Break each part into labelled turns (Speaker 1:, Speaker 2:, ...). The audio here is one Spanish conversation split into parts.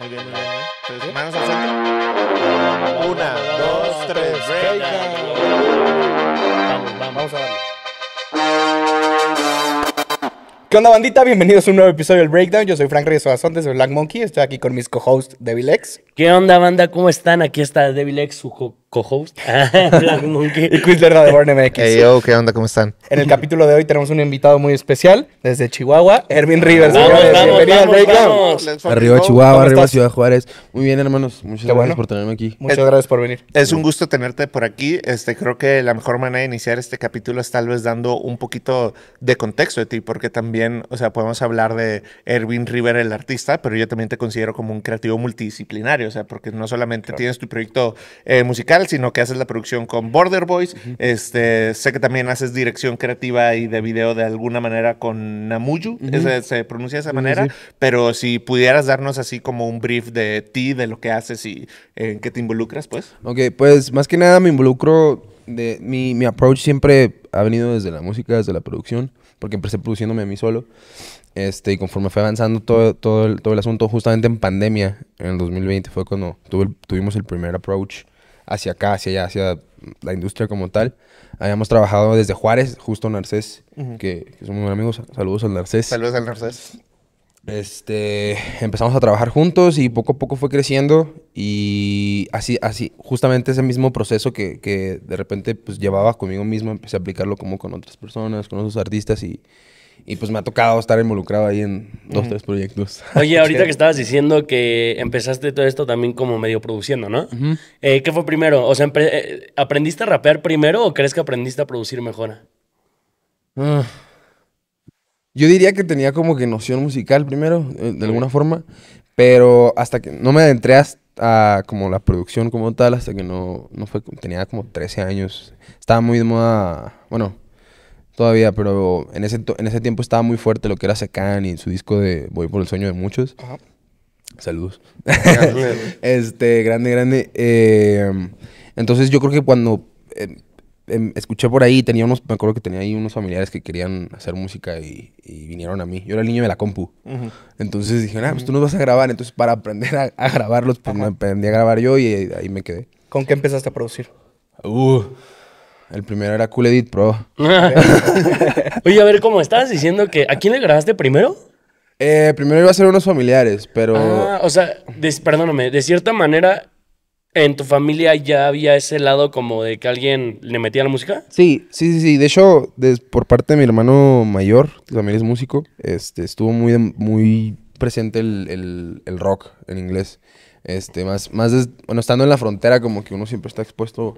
Speaker 1: Muy bien, muy bien. manos al centro. Una, dos, tres. Vamos, vamos, vamos a darle.
Speaker 2: ¿Qué onda, bandita? Bienvenidos a un nuevo episodio del Breakdown. Yo soy Frank Reyes Oazón desde Black Monkey. Estoy aquí con mis co-hosts, Devil X. ¿Qué onda, banda? ¿Cómo están? Aquí está Devil X, su co-host. y
Speaker 1: de Born MX. Hey, yo, ¿qué onda? ¿Cómo están?
Speaker 2: En el capítulo de hoy tenemos un invitado muy especial desde Chihuahua, Ervin Rivers. Bienvenido Breakdown. Arriba Chihuahua,
Speaker 3: arriba Ciudad Juárez. Muy bien, hermanos. Muchas gracias por tenerme aquí.
Speaker 1: Muchas gracias por venir. Es un gusto tenerte por aquí. Este, creo que la mejor manera de iniciar este capítulo es tal vez dando un poquito de contexto de ti, porque también, o sea, podemos hablar de Erwin River, el artista, pero yo también te considero como un creativo multidisciplinario, o sea, porque no solamente tienes tu proyecto eh, musical, sino que haces la producción con Border Boys. este, sé que también haces dirección creativa y de video de alguna manera con Namuyu, se pronuncia de esa manera, pero si pudieras darnos así como un brief de ti, de lo que haces y en qué te involucras, pues.
Speaker 3: Ok, pues más que nada me involucro, de, mi, approach siempre ha venido desde la música, desde la producción, porque empecé produciéndome a mí solo. Este, y conforme fue avanzando todo, todo, el, todo el asunto, justamente en pandemia, en el 2020, fue cuando tuvimos el primer approach hacia acá, hacia allá, hacia la industria como tal. Habíamos trabajado desde Juárez, justo Narcés, que, que somos muy amigos. Saludos al Narcés. Saludos al Narcés. Este, empezamos a trabajar juntos y poco a poco fue creciendo y así, así, justamente ese mismo proceso que, de repente pues llevaba conmigo mismo, empecé a aplicarlo como con otras personas, con otros artistas y, y pues me ha tocado estar involucrado ahí en dos, tres proyectos. Oye, ahorita que
Speaker 4: estabas diciendo que empezaste todo esto también como medio produciendo, ¿no? Eh, ¿Qué fue primero? O sea, eh, ¿aprendiste a rapear primero o crees que aprendiste a producir mejor?
Speaker 3: Ah. yo diría que tenía como que noción musical primero, eh, de alguna forma, pero hasta que no me adentré a, como la producción como tal, hasta que no, no fue, tenía como 13 años. Estaba muy de moda, bueno, todavía, pero en ese, en ese tiempo estaba muy fuerte lo que era Secán y su disco de Voy por el sueño de muchos. Saludos. este, grande, grande. Em, entonces yo creo que cuando em, em, escuché por ahí, tenía unos, me acuerdo que tenía ahí unos familiares que querían hacer música y, vinieron a mí. Yo era el niño de la compu. Entonces dije, ah, pues tú nos vas a grabar. Entonces para aprender a, grabarlos, pues me aprendí a grabar yo y ahí me quedé. ¿Con qué empezaste a producir? Uh, el primero era Cool Edit Pro.
Speaker 4: Oye, a ver, ¿cómo estás diciendo que... ¿A quién le grabaste primero?
Speaker 3: Eh, primero iba a ser unos familiares, pero... Ah,
Speaker 4: o sea, perdóname, de cierta manera, ¿en tu familia ya había ese lado como de que alguien le metía la música?
Speaker 3: Sí, sí, sí, sí. De hecho, por parte de mi hermano mayor, que también es músico, este, estuvo muy, muy presente el, el rock en inglés. Este, más, más bueno, estando en la frontera, como que uno siempre está expuesto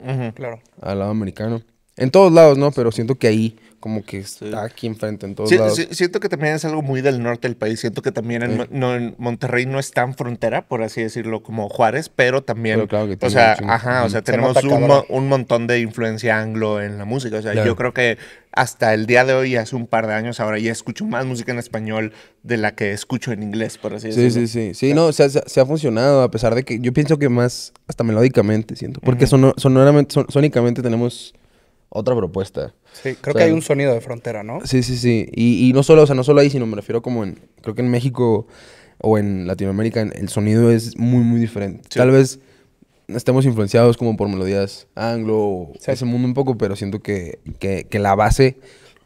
Speaker 3: al lado americano. En todos lados, ¿no? Pero siento que ahí como que está aquí enfrente, en todos lados.
Speaker 1: siento que también es algo muy del norte del país. Siento que también en, no, en Monterrey no es tan frontera, por así decirlo, como Juárez, pero también, claro o sea, o sea, tenemos un, montón de influencia anglo en la música. O sea, yo creo que hasta el día de hoy, hace un par de años ahora, ya escucho más música en español de la que escucho en inglés, por así decirlo. Sí, sí, sí. Sí, no,
Speaker 3: o sea, se ha, funcionado, a pesar de que yo pienso que más hasta melódicamente, siento. Porque sonoramente, sónicamente tenemos otra propuesta.
Speaker 2: Sí, creo que hay un sonido de frontera, ¿no?
Speaker 3: Sí, sí, sí. Y, no solo, o sea, no solo ahí, sino me refiero como en, creo que en México o en Latinoamérica el sonido es muy, muy diferente. Tal vez estemos influenciados como por melodías anglo o ese mundo un poco, pero siento que, la base,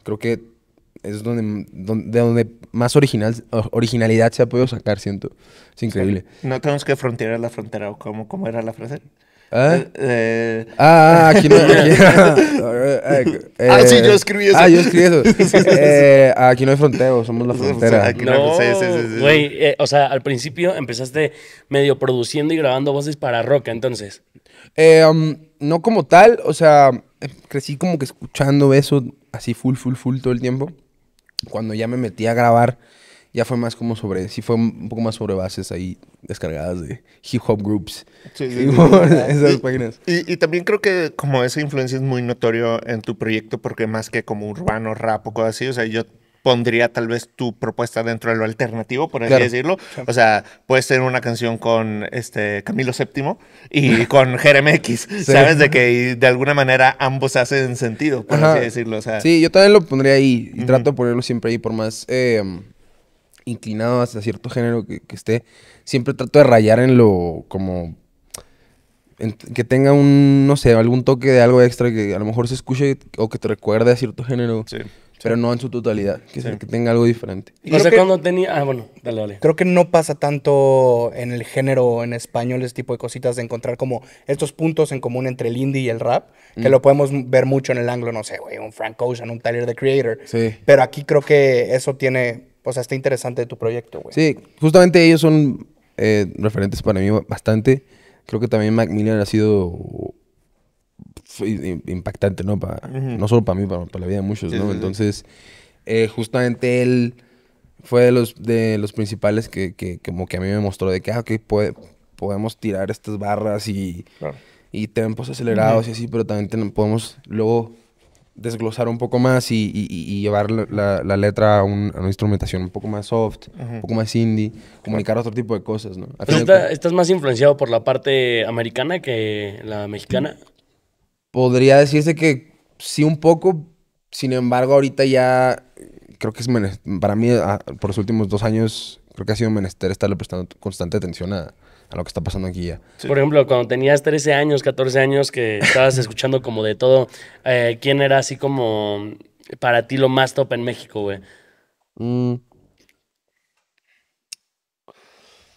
Speaker 3: creo que es donde, donde, donde más original, originalidad se ha podido sacar, siento. Es increíble.
Speaker 1: No tenemos que frontera la frontera, o cómo, cómo era la frase. ¿Eh? eh, eh. Ah, ah, ah, aquí no. Eh, ah, sí, yo escribí eso. Ah, yo escribí eso.
Speaker 3: aquí no hay fronteo, somos la frontera.
Speaker 4: güey, o sea, al principio empezaste medio produciendo y grabando voces para rock, entonces.
Speaker 3: Um, no como tal, o sea, crecí como que escuchando eso así full, full, full todo el tiempo. Cuando ya me metí a grabar ya fue más como sobre, sí fue un poco más sobre bases ahí descargadas de hip hop groups. Sí, sí, esas y, páginas.
Speaker 1: Y, también creo que como esa influencia es muy notorio en tu proyecto porque más que como urbano, rap o cosas así, o sea, yo pondría tal vez tu propuesta dentro de lo alternativo, por así decirlo. O sea, puedes tener una canción con este Camilo VII y con Jerem X, ¿sabes? De que de alguna manera ambos hacen sentido, por así decirlo. O sea. Sí,
Speaker 3: yo también lo pondría ahí y trato de ponerlo siempre ahí, por más... Em, inclinado hacia cierto género que, esté, siempre trato de rayar en lo como que tenga un, no sé, algún toque de algo extra que a lo mejor se escuche o que te recuerde a cierto género, pero no en su totalidad, que, tenga algo diferente. no sé
Speaker 2: tenía... Ah, bueno, dale, dale. Creo que no pasa tanto en el género en español ese tipo de cositas de encontrar como estos puntos en común entre el indie y el rap, que mm. lo podemos ver mucho en el anglo, no sé, güey, un Frank Ocean, un Tyler, The Creator. Pero aquí creo que eso tiene o sea, está interesante tu proyecto, güey. Sí,
Speaker 3: justamente ellos son eh, referentes para mí bastante. Creo que también Macmillan ha sido impactante, ¿no? para No solo para mí, para, para, la vida de muchos, ¿no? Entonces, eh, justamente él fue de los, de los principales que, como que a mí me mostró de que, ah, ok, podemos tirar estas barras y, tempos acelerados y así, pero también podemos luego desglosar un poco más y, llevar la, letra a, una instrumentación un poco más soft, un poco más indie, comunicar otro tipo de cosas, ¿no?
Speaker 4: ¿Estás más influenciado por la parte americana que la mexicana?
Speaker 3: Podría decirse que sí un poco, sin embargo ahorita ya creo que es para mí, ah, por los últimos dos años, creo que ha sido menester estarle prestando constante atención a, a lo que está pasando aquí ya.
Speaker 4: Por ejemplo, cuando tenías 13 años, 14 años, que estabas escuchando como de todo, eh, ¿quién era así como para ti lo más top en México, güey?
Speaker 3: Mm.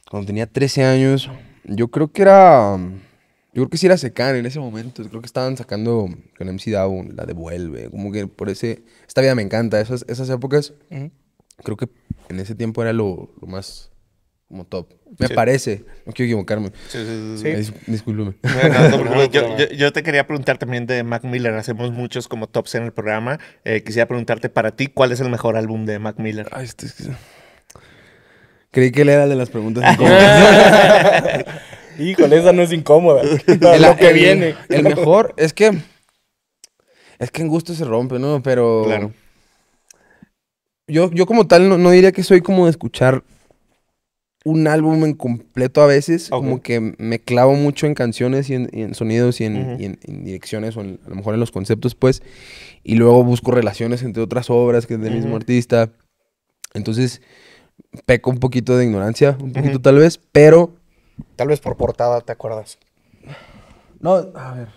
Speaker 3: Cuando tenía 13 años, yo creo que era... Yo creo que sí era Secan en ese momento. creo que estaban sacando con MC Down, la devuelve. Como que por ese. Esta vida me encanta. Esas, épocas. Creo que en ese tiempo era lo más como top. Me parece. No quiero equivocarme. Sí,
Speaker 1: yo, te quería preguntar también de Mac Miller. Hacemos muchos como tops en el programa. Eh, quisiera preguntarte para ti, ¿cuál es el mejor álbum de Mac Miller? Ay, este
Speaker 3: Creí que él era de las preguntas
Speaker 1: incómodas. Híjole, esa no
Speaker 2: es incómoda. El,
Speaker 1: lo que viene. El mejor es que.
Speaker 3: Es que en gusto se rompe, ¿no? Pero. Claro. Yo, yo como tal no, no diría que soy como de escuchar un álbum en completo a veces, como que me clavo mucho en canciones y en, sonidos y, en, direcciones o a lo mejor en los conceptos, pues, y luego busco relaciones entre otras obras que es del mismo artista. Entonces, peco un poquito de ignorancia, un poquito tal vez, pero...
Speaker 2: Tal vez por portada, ¿te acuerdas? No, a ver.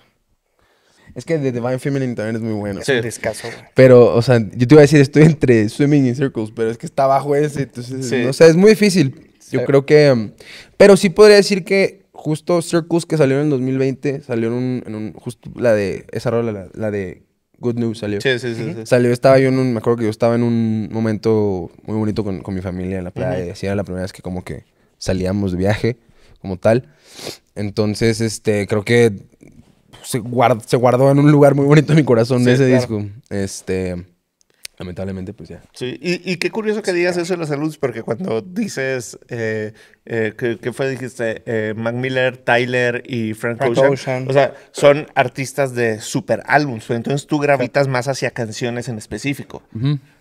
Speaker 3: Es que The Divine Feminine también es muy bueno.
Speaker 2: Sí. Es escaso,
Speaker 3: Pero, o sea, yo te iba a decir, estoy entre Swimming in Circles, pero es que está bajo ese, entonces, o sea, es muy difícil. Yo eh, creo que... Pero sí podría decir que justo Circus que salió en el 2020, salió en un... En un justo la de... Esa rola, la, de Good News salió. Sí, sí, sí, Salió, estaba yo en un... Me acuerdo que yo estaba en un momento muy bonito con, mi familia en la playa. así era la primera vez que como que salíamos de viaje como tal. Entonces, este, creo que se, se guardó en un lugar muy bonito en mi corazón ese disco. Este lamentablemente, pues ya.
Speaker 1: Sí, y, qué curioso que digas eso de la salud, porque cuando dices, eh, eh, ¿qué, fue? Dijiste, eh, Mac Miller, Tyler y Frank, Ocean, O sea, son artistas de super álbums, entonces tú gravitas más hacia canciones en específico.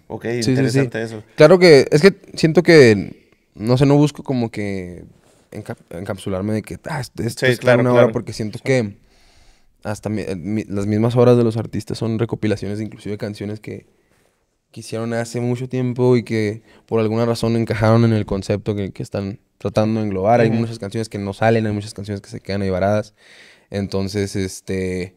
Speaker 1: Ok, sí, interesante eso.
Speaker 3: Claro que, es que siento que, no sé, no busco como que encapsularme de que, ah, esto, es claro, una claro. porque siento que hasta las mismas obras de los artistas son recopilaciones, inclusive canciones que que hicieron hace mucho tiempo y que por alguna razón encajaron en el concepto que, están tratando de englobar. Hay muchas canciones que no salen, hay muchas canciones que se quedan ahí varadas. Entonces, este,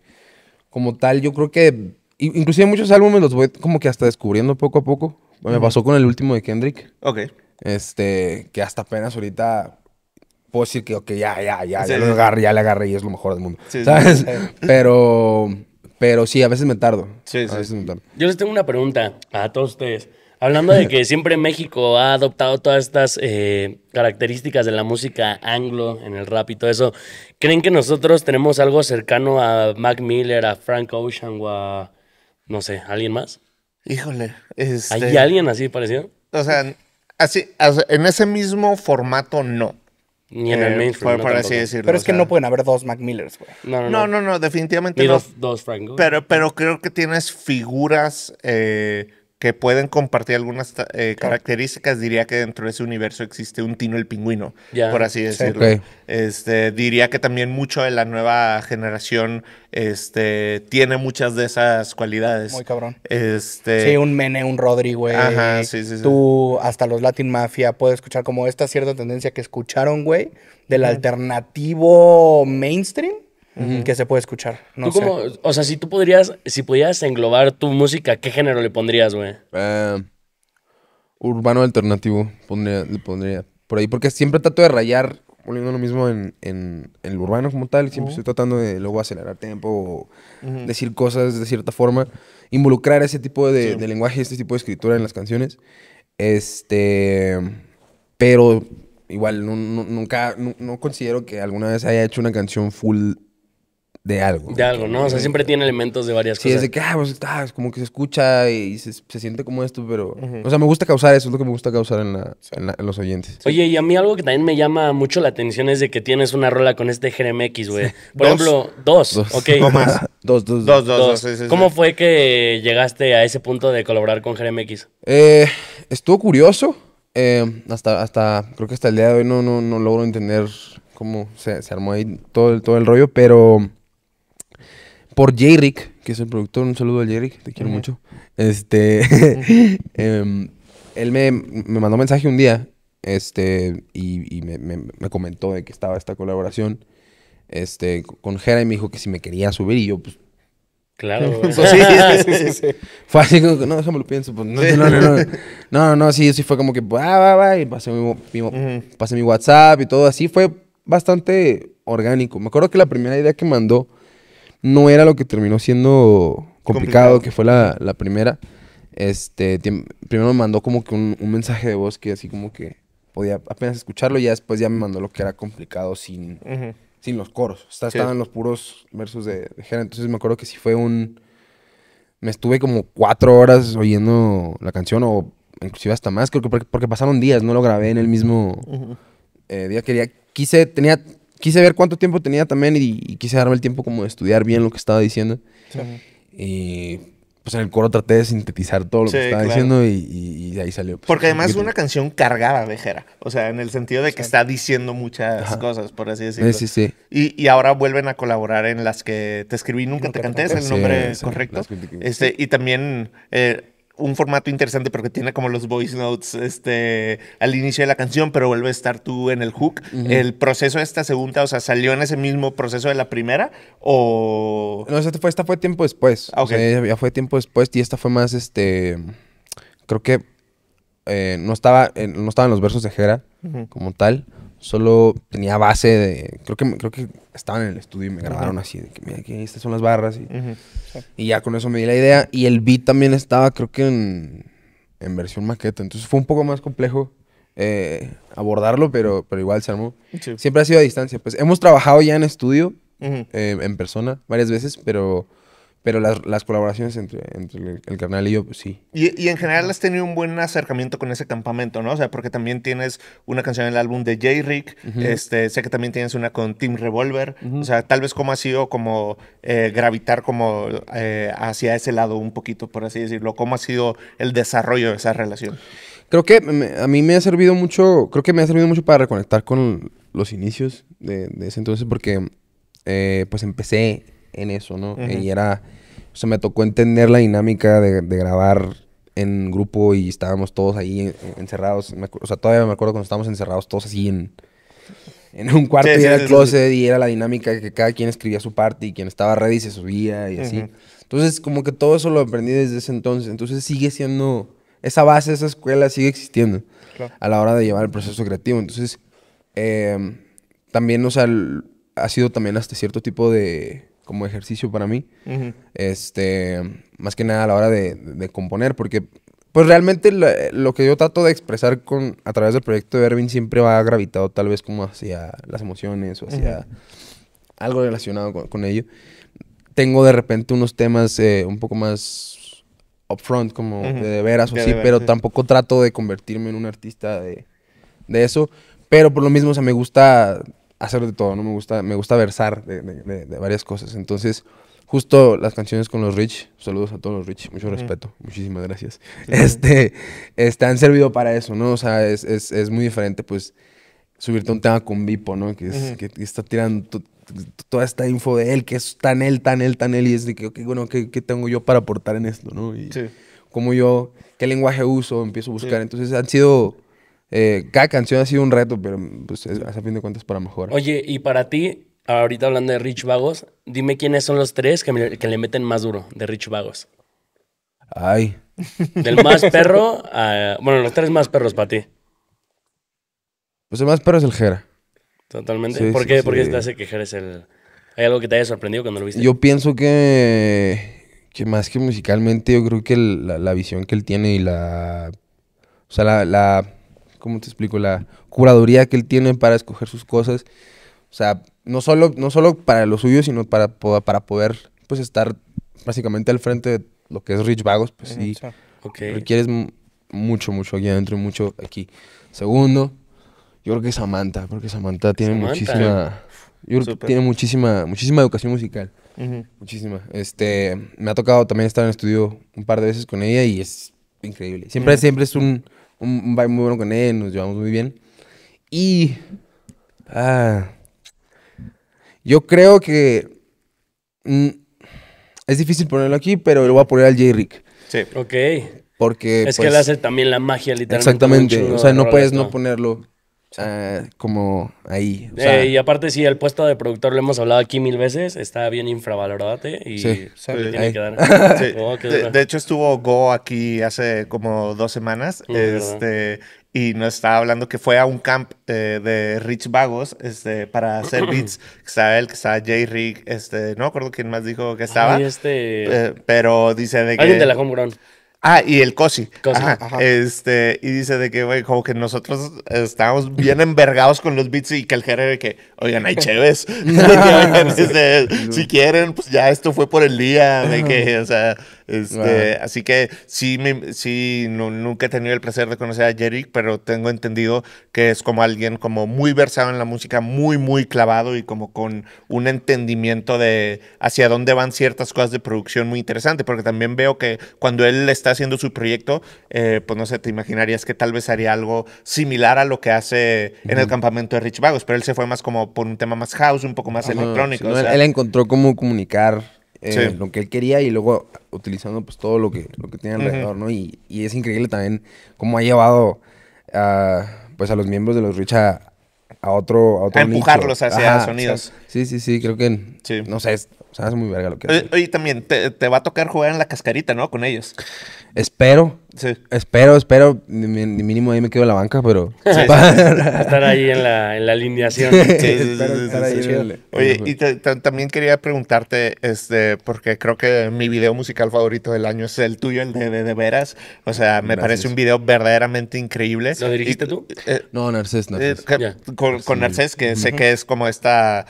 Speaker 3: como tal, yo creo que inclusive muchos álbumes los voy como que hasta descubriendo poco a poco. Me pasó con el último de Kendrick. Ok. Este, que hasta apenas ahorita puedo decir que, ok, ya, ya, ya, ya, Lo agarré, ya le agarré y es lo mejor del mundo. ¿Sabes? Pero pero sí, a veces me tardo.
Speaker 4: Yo les tengo una pregunta a todos ustedes. Hablando de que siempre México ha adoptado todas estas eh, características de la música anglo, en el rap y todo eso, ¿creen que nosotros tenemos algo cercano a Mac Miller, a Frank Ocean o a, no sé, alguien más?
Speaker 1: Híjole. Este ¿Hay alguien así parecido? O sea, así, en ese mismo formato no. Ni en el eh, mainstream. Por, así decirlo. Pero es que no pueden haber dos Mac Millers, güey. No no, no definitivamente no. Dos, dos Frank. Pero, pero creo que tienes figuras eh, que pueden compartir algunas eh, características, diría que dentro de ese universo existe un Tino el Pingüino, por así decirlo. Este, diría que también mucho de la nueva generación este, tiene muchas de esas cualidades. Muy cabrón. Este... Sí, un
Speaker 2: Mene, un Rodri, güey. Ajá, Tú, hasta los Latin Mafia, puedes escuchar como esta cierta tendencia que escucharon, güey, del alternativo mainstream que se puede escuchar. No sé. Como, o sea,
Speaker 4: si tú podrías, si pudieras englobar tu música, ¿qué género le pondrías, güey? Eh,
Speaker 3: urbano alternativo, pondría, le pondría por ahí, porque siempre trato de
Speaker 4: rayar poniendo
Speaker 3: lo mismo en, en, el urbano como tal, siempre estoy tratando de luego acelerar tiempo, o decir cosas de cierta forma, involucrar ese tipo de, lenguaje, este tipo de escritura en las canciones. Este, pero igual nunca, no, considero que alguna vez haya hecho una canción full de algo.
Speaker 4: De algo, ¿no? O sea, siempre tiene elementos de varias cosas. Sí, es de que, ah, pues,
Speaker 3: está, como que se escucha y se, siente como esto, pero... O sea, me gusta
Speaker 4: causar eso, es lo que me gusta causar en, en, los oyentes. Oye, y a mí algo que también me llama mucho la atención es de que tienes una rola con este X, güey. Por ejemplo, dos. Dos. Ok. No más. Dos, dos, dos. Dos, dos, dos. ¿Cómo fue que llegaste a ese punto de colaborar con X?
Speaker 3: Eh, estuvo curioso. Eh, hasta, hasta, creo que hasta el día de hoy no, no, no logro entender cómo se, armó ahí todo, todo el rollo, pero por j que es el productor. Un saludo a j te quiero mucho. Este, em, él me, mandó un mensaje un día este, y, me, comentó de que estaba esta colaboración este, con Jera y me dijo que si me quería subir y yo, pues. Claro. Pues, sí, sí, sí, Fue así como que, no, déjame lo pienso. Pues, no, no, no, no, no, sí, sí, fue como que, va, va, va, y pasé mi, pasé mi WhatsApp y todo así. Fue bastante orgánico. Me acuerdo que la primera idea que mandó no era lo que terminó siendo complicado, que fue la, primera. Este, primero me mandó como que un, mensaje de voz que así como que podía apenas escucharlo y ya después ya me mandó lo que era complicado sin, sin los coros. sea, Estaban los puros versos de, de Entonces me acuerdo que sí fue un... Me estuve como cuatro horas oyendo la canción o inclusive hasta más, creo que porque, pasaron días, no lo grabé en el mismo eh, día que día. Quería, quise, tenía quise ver cuánto tiempo tenía también y, quise darme el tiempo como de estudiar bien lo que estaba diciendo. Sí. Y pues en el coro traté de sintetizar todo lo que estaba diciendo y, ahí salió. Pues, Porque además es una
Speaker 1: canción cargada de Jera. O sea, en el sentido de que está diciendo muchas cosas, por así decirlo. Sí, sí, sí. Y, ahora vuelven a colaborar en las que te escribí, nunca, te canté, es el nombre correcto. Este, y también... Eh, un formato interesante porque tiene como los voice notes este, al inicio de la canción, pero vuelve a estar tú en el hook. ¿El proceso de esta segunda, o sea, salió en ese mismo proceso de la primera o...? No, esta fue, esta fue
Speaker 3: tiempo después. Ah, ya fue tiempo después y esta fue más, este... Creo que eh, no, estaba, no no estaban los versos de Jera como tal. Solo tenía base de. Creo que, creo que estaban en el estudio y me grabaron así, que mira, aquí estas son las barras. Y, ya con eso me di la idea. Y el beat también estaba, creo que en, versión maqueta. Entonces fue un poco más complejo eh, abordarlo, pero, pero igual se armó. Siempre ha sido a distancia. Pues hemos trabajado ya en estudio, eh, en persona, varias veces, pero pero las, las colaboraciones entre, entre el, carnal y yo, pues sí.
Speaker 1: Y, y, en general has tenido un buen acercamiento con ese campamento, ¿no? O sea, porque también tienes una canción en el álbum de J-Rick, este, sé que también tienes una con Team Revolver, o sea, tal vez cómo ha sido como eh, gravitar como eh, hacia ese lado un poquito, por así decirlo, cómo ha sido el desarrollo de esa relación.
Speaker 3: Creo que a mí me ha servido mucho, creo que me ha servido mucho para reconectar con los inicios de, de ese entonces, porque eh, pues empecé en eso, ¿no? Y era, o sea, me tocó entender la dinámica de, grabar en grupo y estábamos todos ahí encerrados. o sea, todavía me acuerdo cuando estábamos encerrados todos así en, un cuarto y era el closet y era la dinámica que cada quien escribía su parte y quien estaba ready se subía y así. Entonces, como que todo eso lo aprendí desde ese entonces. Entonces, sigue siendo, esa base, esa escuela sigue existiendo a la hora de llevar el proceso creativo. Entonces, em, también, o sea, ha sido también hasta cierto tipo de como ejercicio para mí. Este, más que nada a la hora de, componer, porque pues realmente lo, que yo trato de expresar con, a través del proyecto de Erwin siempre va gravitado tal vez como hacia las emociones o hacia algo relacionado con, ello. Tengo de repente unos temas eh, un poco más upfront, como de veras o pero tampoco trato de convertirme en un artista de, eso. Pero por lo mismo, se me gusta hacer de todo, ¿no? Me gusta, me gusta versar de, varias cosas. Entonces, justo las canciones con los Rich, saludos a todos los Rich, mucho respeto, muchísimas gracias. Este, este, han servido para eso, ¿no? O sea, es, es, es muy diferente, pues, subirte a un tema con Vipo, ¿no? Que, es, que, está tirando toda esta info de él, que es tan él, tan él, tan él, y es de que, bueno, ¿qué, tengo yo para aportar en esto, ¿no? Y cómo yo, qué lenguaje uso, empiezo a buscar. Entonces, han sido eh, cada canción ha sido un reto, pero pues, a fin de cuentas para mejor
Speaker 4: Oye, y para ti, ahorita hablando de Rich Vagos, dime quiénes son los tres que, le meten más duro de Rich Vagos.
Speaker 3: Ay. Del más perro
Speaker 4: a, Bueno, los tres más perros para ti.
Speaker 3: Pues el más perro es el Jera.
Speaker 4: Totalmente. ¿Por qué? te hace que Jera es el. ¿Hay algo que te haya sorprendido cuando lo viste? Yo
Speaker 3: pienso que. Que más que musicalmente, yo creo que la, la, visión que él tiene y la. O sea, la, la ¿cómo te explico? La curaduría que él tiene para escoger sus cosas. O sea, no solo, no solo para lo suyo, sino para, para poder pues estar básicamente al frente de lo que es Rich Vagos, pues sí. Okay. Requieres mucho, mucho aquí adentro y mucho aquí. Segundo, yo creo que Samantha, porque Samantha tiene muchísima. Yo creo que tiene muchísima, muchísima educación musical. Muchísima. Este, me ha tocado también estar en el estudio un par de veces con ella y es increíble. Siempre, siempre es un un, vibe muy bueno con él, nos llevamos muy bien. Y. Ah, yo creo que. Mm, es difícil ponerlo aquí, pero lo voy a poner al J-Rick.
Speaker 1: Sí.
Speaker 4: Ok.
Speaker 3: Porque. Es que él pues, hace también la magia, literalmente. Exactamente. O sea, no puedes no ponerlo como ahí. Eh,
Speaker 4: y aparte, sí, el puesto de productor lo hemos hablado aquí mil veces, está bien infravalorado y de,
Speaker 1: hecho, estuvo Go aquí hace como dos semanas mm, este, y nos estaba hablando que fue a un camp eh, de Rich Vagos este, para hacer beats. que estaba él, que estaba Jay Rick, este, no me acuerdo quién más dijo que estaba. este... Eh, pero dice de que. Alguien la Ah, y el Cosi. Este, y dice de que, güey, como que nosotros estábamos bien envergados con los beats y que el género de que, oigan, hay chéves. Este, si quieren, pues ya esto fue por el día, de que, o sea, este, así que sí, sí nunca he tenido el placer de conocer a Jerry, pero tengo entendido que es como alguien como muy versado en la música, muy, muy clavado y como con un entendimiento de hacia dónde van ciertas cosas de producción muy interesante, porque también veo que cuando él está haciendo su proyecto, eh, pues no sé, te imaginarías que tal vez haría algo similar a lo que hace en el campamento de Rich Vagos, pero él se fue más como por un tema más house, un poco más electrónico. él
Speaker 3: encontró cómo comunicar eh, lo que él quería y luego utilizando pues todo lo que, lo que tiene alrededor, ¿no? Y, es increíble también cómo ha llevado a, pues a los miembros de los Rich a, otro, a a empujarlos hacia sonidos. sí, sí, sí, creo que, no sé, o sea, es muy verga lo que hace.
Speaker 1: Oye, también te, va a tocar jugar en la cascarita, ¿no? Con ellos.
Speaker 3: Espero. Sí. Espero, espero. Ni, mínimo ahí me quedo en la banca, pero. estar ahí
Speaker 1: en la, en la alineación. Sí, Oye, y también quería preguntarte, este, porque creo que mi video musical favorito del año es el tuyo, el de De, Veras. O sea, me parece un video verdaderamente increíble. ¿Lo dirigiste tú? Eh,
Speaker 3: eh, no, Narcés, Narcés. Eh,
Speaker 1: con, Narcés, que sé que es como esta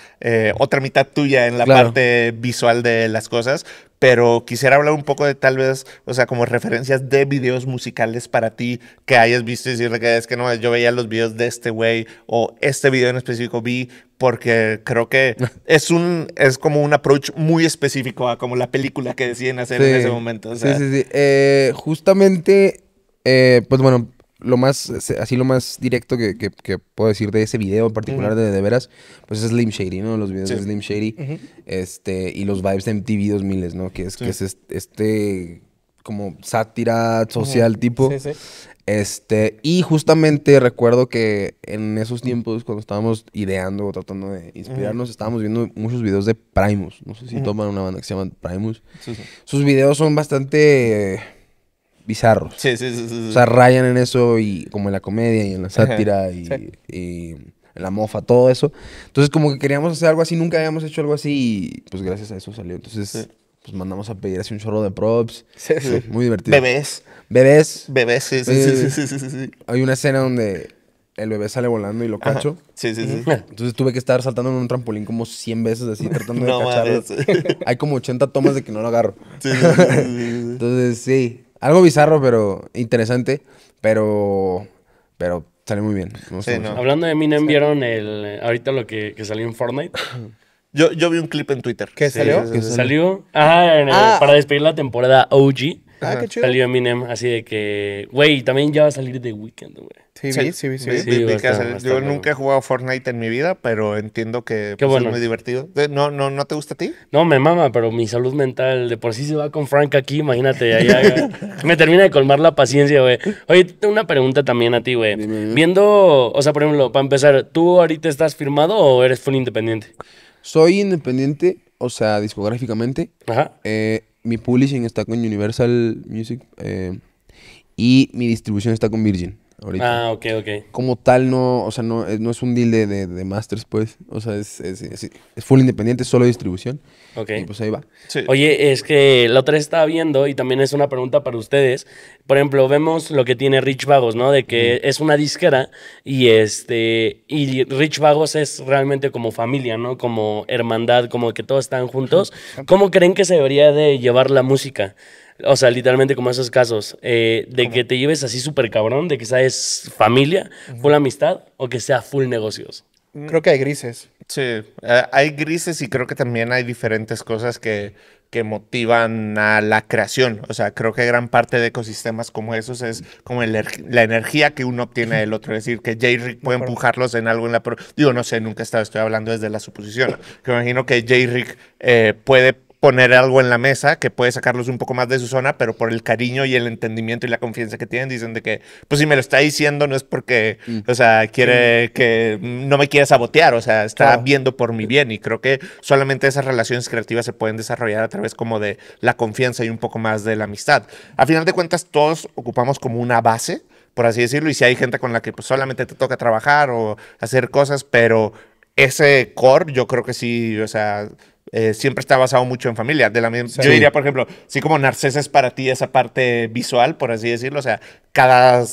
Speaker 1: otra mitad tuya en la parte visual de las cosas, pero quisiera hablar un poco de tal vez, o sea, como referencias de videos musicales para ti que hayas visto y decirle que es que no, yo veía los videos de este güey o este video en específico vi porque creo que es un es como un approach muy específico a como la película que deciden hacer en ese momento. Sí, sí,
Speaker 3: sí. Eh, justamente, eh, pues bueno, lo más, así lo más directo que, puedo decir de ese video en particular de, de veras, pues es Slim Shady, ¿no? Los videos de Slim Shady este, y los vibes de MTV 2000, ¿no? Que es, este, como sátira social tipo. Sí, sí. Este, y justamente recuerdo que en esos tiempos, cuando estábamos ideando o tratando de inspirarnos, estábamos viendo muchos videos de Primus. No sé si toman una banda que se llama Primus. Sus videos son bastante bizarro. Sí, sí, O sea, rayan en eso y como en la comedia y en la sátira y, en la mofa, todo eso. Entonces, como que queríamos hacer algo así, nunca habíamos hecho algo así y pues gracias a eso salió. Entonces, pues mandamos a pedir así un chorro de props. Sí, Muy divertido. Bebés. Bebés. Bebés, sí, sí, Hay una escena donde el bebé sale volando y lo cacho. Sí, sí, sí. Entonces tuve que estar saltando en un trampolín como 100 veces así, tratando de cacharlo. Hay como 80 tomas de que no lo agarro. Entonces, sí, algo bizarro, pero interesante. Pero. Pero sale muy bien.
Speaker 4: Hablando de Eminem, ¿vieron el, ahorita lo que, salió en Fortnite?
Speaker 1: Yo, yo vi un clip en Twitter. ¿Qué salió? salió?
Speaker 4: Ah, ah. para despedir la temporada OG. Ah, qué chido. Salió Eminem, así de que, güey, también ya va a salir de
Speaker 1: Weekend, güey. Sí, sí, sí, sí. yo nunca he jugado Fortnite en mi vida, pero entiendo que pues, es muy divertido. ¿No, no, ¿No te gusta a ti? No, me mama, pero mi salud mental de por sí
Speaker 4: se va con Frank aquí, imagínate. me termina de colmar la paciencia, güey. Oye, una pregunta también a ti, güey. Viendo, o sea, por ejemplo, para empezar, ¿tú ahorita estás firmado o eres full independiente?
Speaker 3: Soy independiente, o sea, discográficamente. Ajá. Eh, mi publishing está con Universal Music eh, y mi distribución está con Virgin. Ah, ok, ok. Como tal, no, o sea, no, eh, es un deal de, de, masters, pues. O sea, es, full independiente, solo distribución. Ok. Y pues ahí va.
Speaker 4: Oye, es que la otra estaba viendo y también es una pregunta para ustedes. Por ejemplo, vemos lo que tiene Rich Vagos, ¿no? De que es una disquera y este. Y Rich Vagos es realmente como familia, ¿no? Como hermandad, como que todos están juntos. ¿Cómo creen que se debería de llevar la música? O sea, literalmente como esos casos, eh, de que te lleves así súper cabrón, de que
Speaker 1: es familia, full amistad o que sea full negocios.
Speaker 2: Mm. Creo que hay grises.
Speaker 1: Sí, eh, hay grises y creo que también hay diferentes cosas que, que motivan a la creación. O sea, creo que gran parte de ecosistemas como esos es como la energía que uno obtiene del otro. Es decir, que Jay puede empujarlos en algo en la... Digo, no sé, nunca he estoy hablando desde la suposición. Que imagino que Jay eh, puede poner algo en la mesa que puede sacarlos un poco más de su zona, pero por el cariño y el entendimiento y la confianza que tienen, dicen de que, pues si me lo está diciendo no es porque, mm. o sea, quiere que no me quiera sabotear, o sea, está viendo por mi bien y creo que solamente esas relaciones creativas se pueden desarrollar a través como de la confianza y un poco más de la amistad. A final de cuentas, todos ocupamos como una base, por así decirlo, y si hay gente con la que pues, solamente te toca trabajar o hacer cosas, pero ese core yo creo que sí, o sea, eh, siempre está basado mucho en familia. Yo diría, por ejemplo, sí como Narcés para ti esa parte visual, por así decirlo, o sea, cada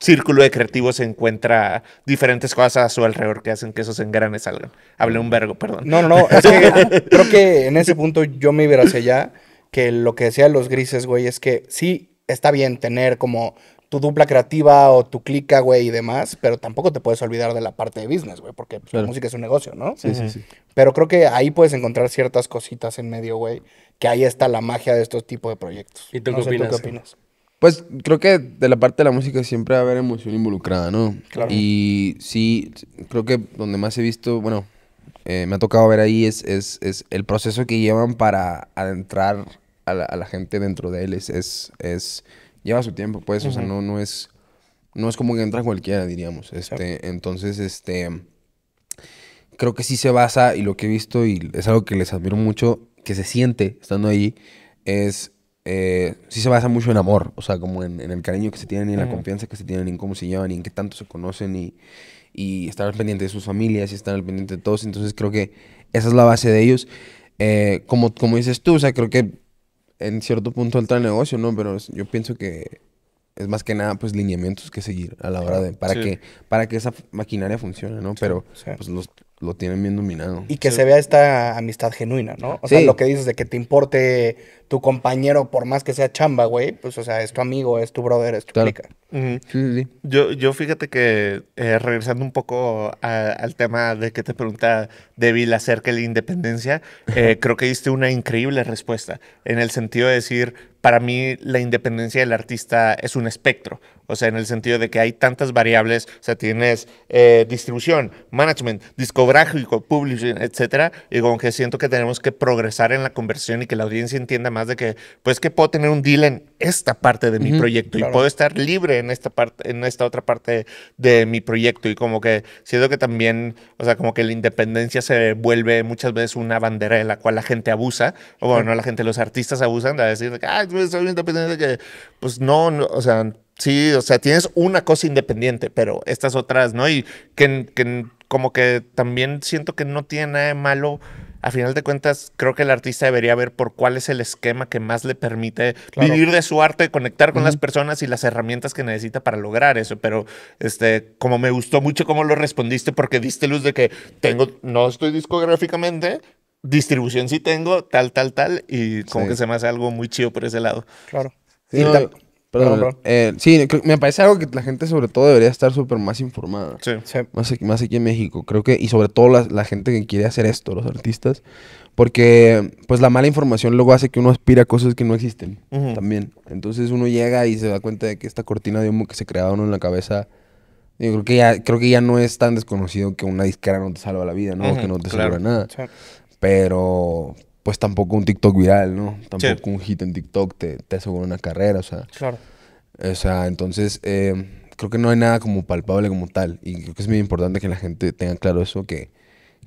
Speaker 1: círculo de creativos se encuentra diferentes cosas a su alrededor que hacen que esos engranes salgan. Hable un vergo, perdón. No, no, no, es
Speaker 2: que creo que en ese punto yo me iba hacia allá, que lo que decía los grises, güey, es que sí, está bien tener como tu dupla creativa o tu clica, güey, y demás, pero tampoco te puedes olvidar de la parte de business, güey, porque pues, la música es un negocio, ¿no? Sí, sí, sí. Pero creo que ahí puedes encontrar ciertas cositas en medio, güey, que ahí está la magia de estos tipos de proyectos. ¿Y tú, qué, opinas,
Speaker 3: Pues creo que de la parte de la música siempre va a haber emoción involucrada, ¿no? Claro. Y sí, creo que donde más he visto, bueno, eh, me ha tocado ver ahí es, es, es, el proceso que llevan para adentrar a la, gente dentro de él. es, es lleva su tiempo, pues, o sea, no, no es, no es como que entra cualquiera, diríamos. Este, Entonces, este, creo que sí se basa, y lo que he visto, y es algo que les admiro mucho, que se siente estando ahí, es, eh, sí se basa mucho en amor, o sea, como en, el cariño que se tienen, y en la confianza que se tienen, y en cómo se llevan, y en qué tanto se conocen, y, estar al pendiente de sus familias, y estar al pendiente de todos. Entonces, creo que esa es la base de ellos. Eh, como, como dices tú, o sea, creo que en cierto punto entra el negocio, ¿no? Pero yo pienso que es más que nada, pues, lineamientos que seguir a la hora de... Para, que, para que esa maquinaria funcione, ¿no? Pero, pues, lo tienen bien dominado. Y que se vea
Speaker 2: esta amistad genuina, ¿no? O sea, lo que dices de que te importe tu compañero, por más que sea chamba, güey, pues, o sea, es tu amigo, es tu brother, es tu claro.
Speaker 1: Yo, yo fíjate que, eh, regresando un poco al tema de que te pregunta Devil acerca de la independencia, eh, creo que diste una increíble respuesta, en el sentido de decir, para mí la independencia del artista es un espectro, o sea, en el sentido de que hay tantas variables, o sea, tienes eh, distribución, management, discográfico, publishing, etcétera, y con que siento que tenemos que progresar en la conversión y que la audiencia entienda más de que, pues que puedo tener un deal en esta parte de mi proyecto y puedo estar libre en esta parte, en esta otra parte de mi proyecto y como que siento que también, o sea, como que la independencia se vuelve muchas veces una bandera en la cual la gente abusa, o bueno, la gente, los artistas abusan de decir, ah, soy independiente, que pues no, no o sea, sí, o sea, tienes una cosa independiente, pero estas otras, ¿no? Y que, que como que también siento que no tiene nada de malo a final de cuentas, creo que el artista debería ver por cuál es el esquema que más le permite vivir de su arte, conectar con las personas y las herramientas que necesita para lograr eso. Pero, este, como me gustó mucho cómo lo respondiste, porque diste luz de que tengo, no estoy discográficamente, distribución sí tengo, tal, tal, tal, y como que se me hace algo muy chido por ese lado. Claro. Perdón,
Speaker 3: eh, sí, me parece algo que la gente sobre todo debería estar súper más informada. Sí. Más, aquí, más aquí en México, creo que, y sobre todo la, gente que quiere hacer esto, los artistas, porque pues la mala información luego hace que uno aspire a cosas que no existen también. Entonces uno llega y se da cuenta de que esta cortina de humo que se creaba uno en la cabeza, yo creo que ya, creo que ya no es tan desconocido que una disquera no te salva la vida, ¿no? que no te salva nada. Pero, pues tampoco un TikTok viral, ¿no? Tampoco un hit en TikTok te, te, asegura una carrera, o sea. Claro. O sea, entonces eh, creo que no hay nada como palpable como tal. Y creo que es muy importante que la gente tenga claro eso, que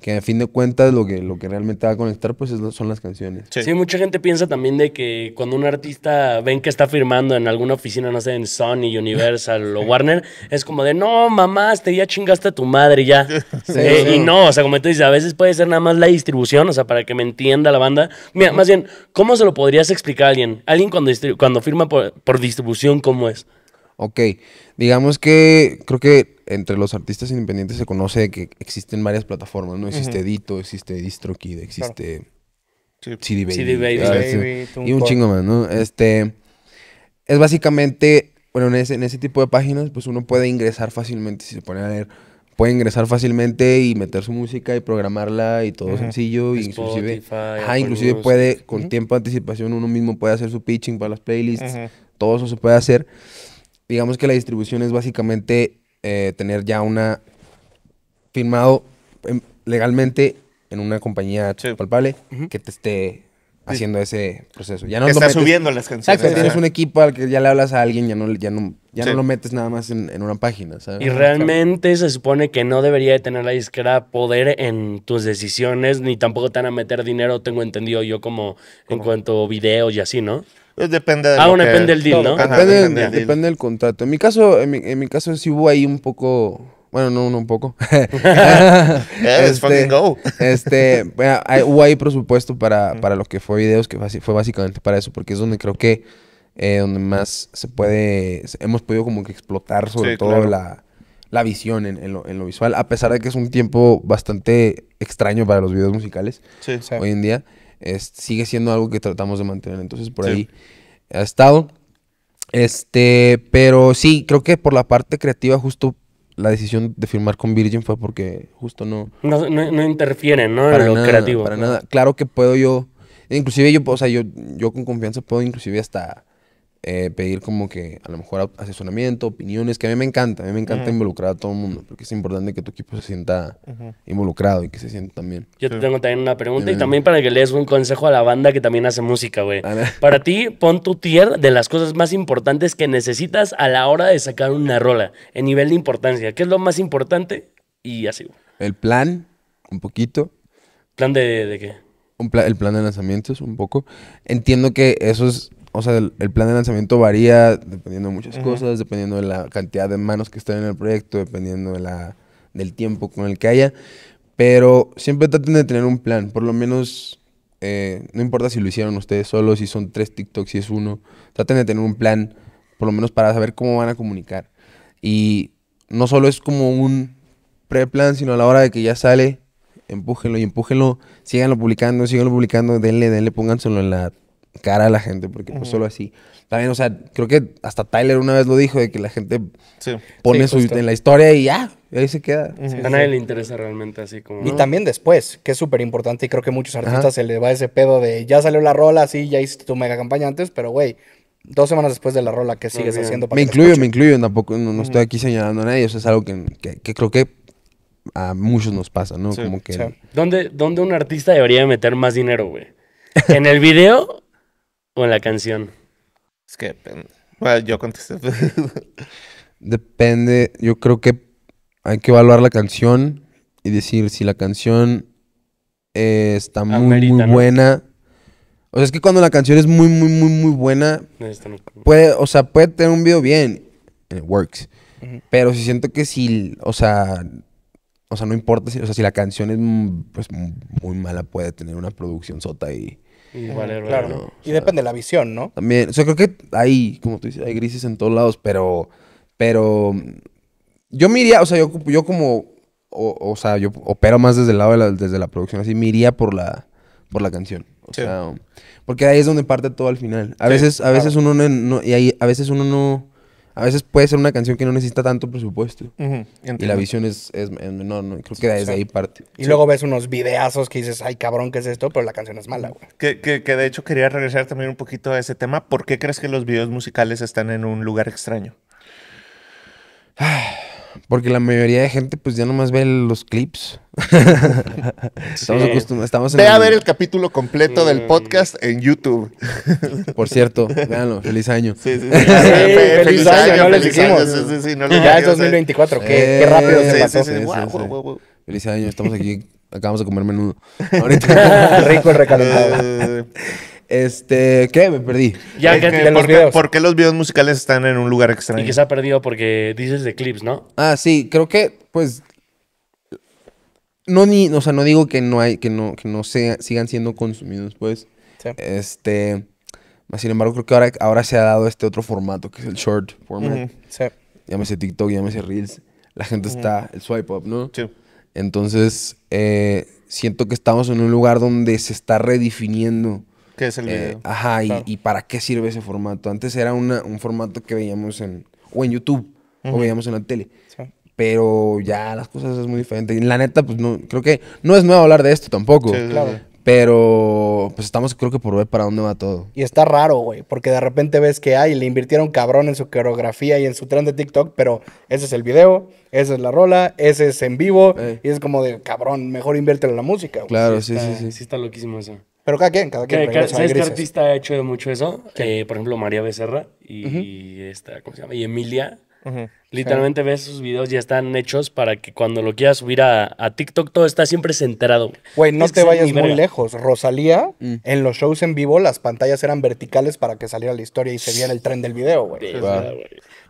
Speaker 3: que a fin de cuentas lo que, lo que realmente va a conectar pues son las canciones.
Speaker 4: Sí. mucha gente piensa también de que cuando un artista ven que está firmando en alguna oficina, no sé, en Sony, Universal o Warner, es como de, no, mamá, este ya chingaste a tu madre ya. Eh, y no, o sea, como tú dices, a veces puede ser nada más la distribución, o sea, para que me entienda la banda. Mira, más bien, ¿cómo se lo podrías explicar a alguien? Alguien cuando, cuando firma por, por distribución, ¿cómo es? Ok, digamos
Speaker 3: que creo que entre los artistas independientes se conoce que existen varias plataformas, ¿no? Existe Dito, existe DistroKid, existe CD Baby. y un chingo más, ¿no? Este, es básicamente, bueno, en ese, tipo de páginas, pues uno puede ingresar fácilmente, si se pone a leer, puede ingresar fácilmente y meter su música y programarla y todo sencillo. inclusive, ajá, inclusive puede, con tiempo de anticipación, uno mismo puede hacer su pitching para las playlists, todo eso se puede hacer digamos que la distribución es básicamente eh, tener ya una firmado em, legalmente en una compañía palpable que te esté haciendo ese proceso. Ya subiendo las canciones. tienes un equipo al que ya le hablas a alguien, ya no, ya no, ya no lo metes nada más en, una página. ¿sabes? Y
Speaker 4: realmente se supone que no debería de tener la disquera poder en tus decisiones, ni tampoco te van a meter dinero, tengo entendido yo, como en cuanto a videos y así, ¿no?
Speaker 1: Pues depende de ah, bueno, depende del deal, ¿no? depende,
Speaker 3: del, contrato. En mi caso, en mi, en mi caso sí hubo ahí un poco bueno, no, no un poco. yeah, este, fucking go. Este, hay, hubo ahí presupuesto para, para lo que fue videos, que fue, básicamente para eso, porque es donde creo que, eh, donde más se puede, hemos podido como que explotar sobre todo la, visión en, lo, en, lo, visual, a pesar de que es un tiempo bastante extraño para los videos musicales hoy en día, sigue siendo algo que tratamos de mantener, entonces por ahí ha estado. Este, pero sí, creo que por la parte creativa justo la decisión de firmar con Virgin fue porque justo no...
Speaker 4: No, no, interfieren,
Speaker 3: ¿no? Para lo creativo. Para nada. Claro que puedo yo... Inclusive yo, o sea, yo, yo con confianza puedo inclusive hasta eh, pedir como que a lo mejor asesoramiento, opiniones, que a mí me encanta, a mí me encanta involucrar a todo el mundo, porque es importante que tu equipo se sienta involucrado y que se sienta también.
Speaker 4: Yo te tengo también una pregunta y también para que le des un consejo a la banda que también hace música, güey. Para ti, pon tu tier de las cosas más importantes que necesitas a la hora de sacar una rola, en nivel de importancia. ¿Qué es lo más importante? Y así,
Speaker 3: El plan, un poquito.
Speaker 4: ¿Plan de, de qué?
Speaker 3: el plan de lanzamientos, un poco. Entiendo que eso es o sea, el, plan de lanzamiento varía dependiendo de muchas cosas, dependiendo de la cantidad de manos que estén en el proyecto, dependiendo de del tiempo con el que haya. Pero siempre traten de tener un plan, por lo menos, eh, no importa si lo hicieron ustedes solos, si son tres TikToks, si es uno, traten de tener un plan, por lo menos para saber cómo van a comunicar. Y no solo es como un pre-plan, sino a la hora de que ya sale, empújenlo y empújenlo, síganlo publicando, síganlo publicando, denle, denle, pónganselo en la cara a la gente, porque pues solo así. También, o sea, creo que hasta Tyler una vez lo dijo, de que la gente pone su, en la historia y ya, ahí se queda. A nadie le
Speaker 4: interesa realmente así como...
Speaker 3: Y también
Speaker 2: después, que es súper importante y creo que a muchos artistas se les va ese pedo de ya salió la rola, así ya hiciste tu mega campaña antes, pero güey, dos semanas después de la rola, ¿qué sigues haciendo? Para me incluyo, me
Speaker 3: incluyo, tampoco no, estoy aquí señalando a nadie, eso es algo que, creo que a muchos nos pasa, ¿no? Como que...
Speaker 4: ¿Dónde, ¿Dónde un artista debería meter más dinero, güey? ¿En el video o la
Speaker 1: canción? Es que depende. Bueno, yo contesté.
Speaker 3: depende. Yo creo que hay que evaluar la canción y decir si la canción eh, está muy, buena. O sea, es que cuando la canción es muy, muy, muy, muy buena, puede, o sea, puede tener un video bien. It works. Pero si siento que si, o sea, o sea, no importa si, o sea, si la canción es pues, muy mala, puede tener una producción sota y eh,
Speaker 2: y depende de la visión, ¿no?
Speaker 3: También, o sea, creo que hay, como tú dices, hay grises en todos lados, pero, pero yo miría, o sea, yo, como, o, sea, yo opero más desde el lado de la, desde la producción, así miría por la, por la canción. O sea, porque ahí es donde parte todo al final. A veces, a veces uno y ahí, a veces uno no, a veces puede ser una canción que no necesita tanto presupuesto. y la visión es, eh, ¿no? Creo que desde ahí parte. Y luego
Speaker 2: ves unos videazos que dices, ay cabrón, ¿qué es esto? Pero la canción es mala, güey.
Speaker 1: Que, que de hecho quería regresar también un poquito a ese tema. ¿Por qué crees que los videos musicales están en un lugar extraño?
Speaker 3: Ah, porque la mayoría de gente, pues ya nomás ve los clips. estamos acostumbrados. ve a ver el capítulo completo del podcast
Speaker 1: en YouTube.
Speaker 3: Por cierto, véanlo. Feliz año. Sí, sí, sí. feliz,
Speaker 1: año, año, no ya es
Speaker 2: 2024, qué, qué rápido se pasó.
Speaker 3: Feliz año, estamos aquí. Acabamos de comer menudo.
Speaker 1: Ahorita. Rico el recalentado. Eh, este, ¿qué? Me perdí. Este, ¿Por qué los videos musicales están en un lugar extraño? Y que se ha perdido porque dices de clips, ¿no?
Speaker 3: Ah, sí, creo que, pues. No, ni, o sea, no digo que no hay, que no, que no sigan siendo consumidos, pues. Sí. Este. Sin embargo, creo que ahora, ahora se ha dado este otro formato, que es el short format. sí. Llámese TikTok, llámese Reels. La gente está, el swipe up, ¿no? Sí. Entonces, eh, siento que estamos en un lugar donde se está redefiniendo que es el eh, video? ajá, y, para qué sirve ese formato. Antes era un formato que veíamos en, o en YouTube, o veíamos en la tele. Pero ya las cosas es muy diferente. Y la neta, pues no, creo que no es nuevo hablar de esto tampoco. Sí, claro. Pero pues estamos creo que por ver para dónde va todo.
Speaker 2: Y está raro, güey, porque de repente ves que hay, le invirtieron cabrón en su coreografía y en su tren de TikTok, pero ese es el video, esa es la rola, ese es en vivo, y es como de cabrón, mejor inviértelo en la música.
Speaker 4: Claro, sí, sí, sí. Sí está loquísimo eso. Pero cada quien, cada quien. Cada, ¿Sabes qué artista ha hecho mucho eso? Eh, por ejemplo, María Becerra y, esta, ¿cómo se llama? Y Emilia. Literalmente ves sus videos, ya están hechos para que cuando lo quieras subir a, TikTok, todo está siempre centrado.
Speaker 2: Güey, no te vayas muy lejos. Rosalía, mm. en los shows en vivo, las pantallas eran verticales para
Speaker 1: que saliera la historia y se viera el tren del video, güey.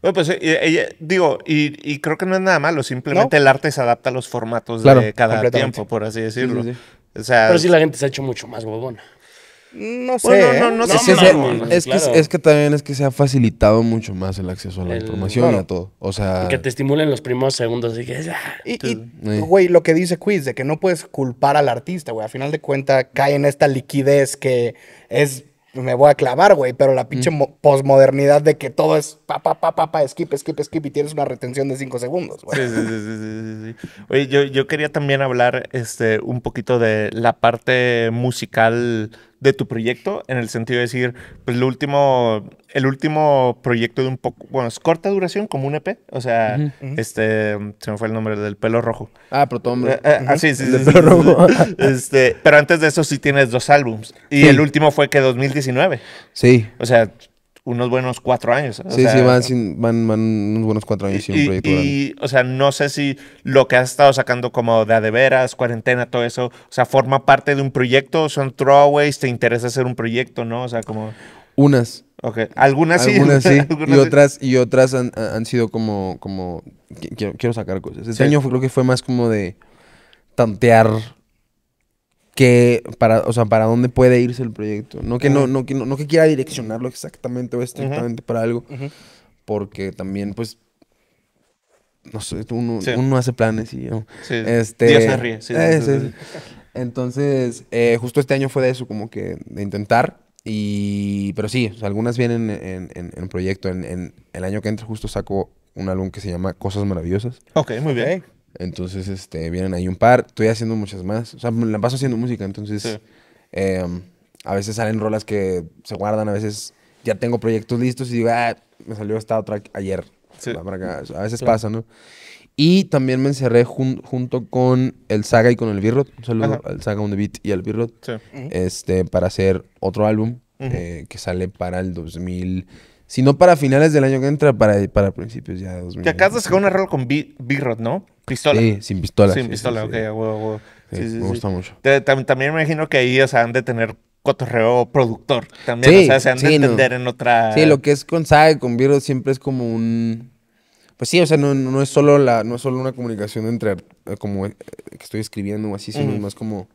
Speaker 1: Bueno, pues eh, eh, eh, digo, y, creo que no es nada malo, simplemente el arte se adapta a los formatos de cada tiempo, por así decirlo. Pero sí la gente se ha hecho mucho más huevona.
Speaker 2: No sé. ¿eh? no, no, es,
Speaker 3: que también es que se ha facilitado mucho más el acceso a la información y a todo. O sea. que te
Speaker 4: estimulen los primeros segundos. Y, que,
Speaker 2: ah, güey, lo que dice Quiz, de que no puedes culpar al artista, güey. A final de cuentas, cae en esta liquidez que es pues, me voy a clavar, güey. Pero la pinche posmodernidad de que todo es pa, pa, pa, pa, pa, skip, skip, skip y tienes una retención de cinco
Speaker 1: segundos, güey. Sí, sí, sí, sí, sí. Oye, yo, yo, quería también hablar este, un poquito de la parte musical de tu proyecto, en el sentido de decir, pues el último, el último proyecto de un poco, bueno, es corta duración, como un EP, o sea, este, se me fue el nombre del pelo rojo. Ah, protón eh, eh, ah, sí, sí, este, pero antes de eso sí tienes dos álbums, y el último fue que 2019. Sí. O sea, unos buenos cuatro años. sí, sí,
Speaker 3: van, van, unos buenos cuatro años sin un proyecto. y,
Speaker 1: o sea, no sé si lo que has estado sacando como de a de veras, cuarentena, todo eso, o sea, forma parte de un proyecto, son throwaways, te interesa hacer un proyecto, ¿no? O sea, como... Unas. Ok, algunas sí. Algunas sí, y otras,
Speaker 3: y otras han, sido como, como, quiero, sacar cosas. Este año creo que fue más como de tantear que para, o sea, para dónde puede irse el proyecto. No que, no, no, que, no, que quiera direccionarlo exactamente o estrictamente para algo, porque también, pues, no sé, uno, uno hace planes y yo. Este, se ríe. Sí, eh, Entonces, eh, justo este año fue de eso, como que de intentar. Y, pero sí, o sea, algunas vienen en, en, en proyecto. En, en, el año que entra justo saco un álbum que se llama Cosas Maravillosas.
Speaker 1: Ok, muy bien.
Speaker 3: Entonces, este, vienen ahí un par. Estoy haciendo muchas más. O sea, la paso haciendo música, entonces. Em, a veces salen rolas que se guardan, a veces ya tengo proyectos listos y digo, ah, me salió esta otra ayer. A veces pasa, ¿no? Y también me encerré junto con el Saga y con el Birrot. Un saludo al Saga on the Beat y al Birrot. Sí. Este, para hacer otro álbum eh, que sale para el 2000. Si no para finales del año que entra, para, para principios ya de 2000. y acaso sacó
Speaker 1: una rola con Birrot, ¿no? Pistola. Sí, sin pistola. Sin pistola, me gusta mucho. también me imagino que ahí, o sea, han de tener cotorreo productor también. o sea, se han de entender en otra. Sí, lo
Speaker 3: que es con sae con Vero siempre es como un. Pues sí, o sea, no, es solo la, no es solo una comunicación entre eh, como eh, que estoy escribiendo o así, sino más como.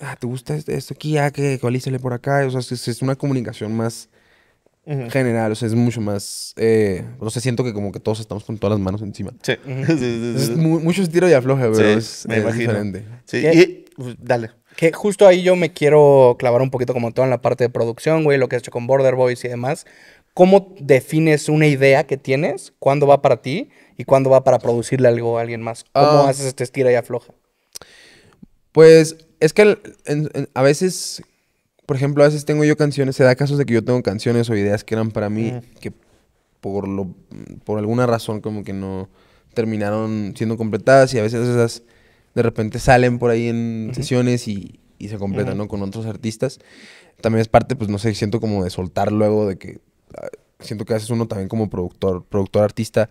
Speaker 3: Ah, ¿te gusta este, esto aquí? Ah, que colícele por acá. O sea, es una comunicación más general. O sea, es mucho más. Eh, no sé, siento que como que todos estamos con todas las manos encima. Sí. es mucho y afloja pero es, me diferente.
Speaker 2: Sí. Pues, dale. Que justo ahí yo me quiero clavar un poquito como todo en la parte de producción, güey, lo que has hecho con Border Boys y demás. ¿Cómo defines una idea que tienes? ¿Cuándo va para ti? ¿Y cuándo va para producirle algo a alguien más? ¿Cómo ah. haces este estira y afloja? Pues
Speaker 3: es que a veces por ejemplo, a veces tengo yo canciones, se da casos de que yo tengo canciones o ideas que eran para mí que por, lo, por alguna razón como que no terminaron siendo completadas y a veces esas de repente salen por ahí en sesiones y, se completan, Con otros artistas. También es parte, pues no sé, siento como de soltar luego de que ah, siento que a veces uno también como productor, productor artista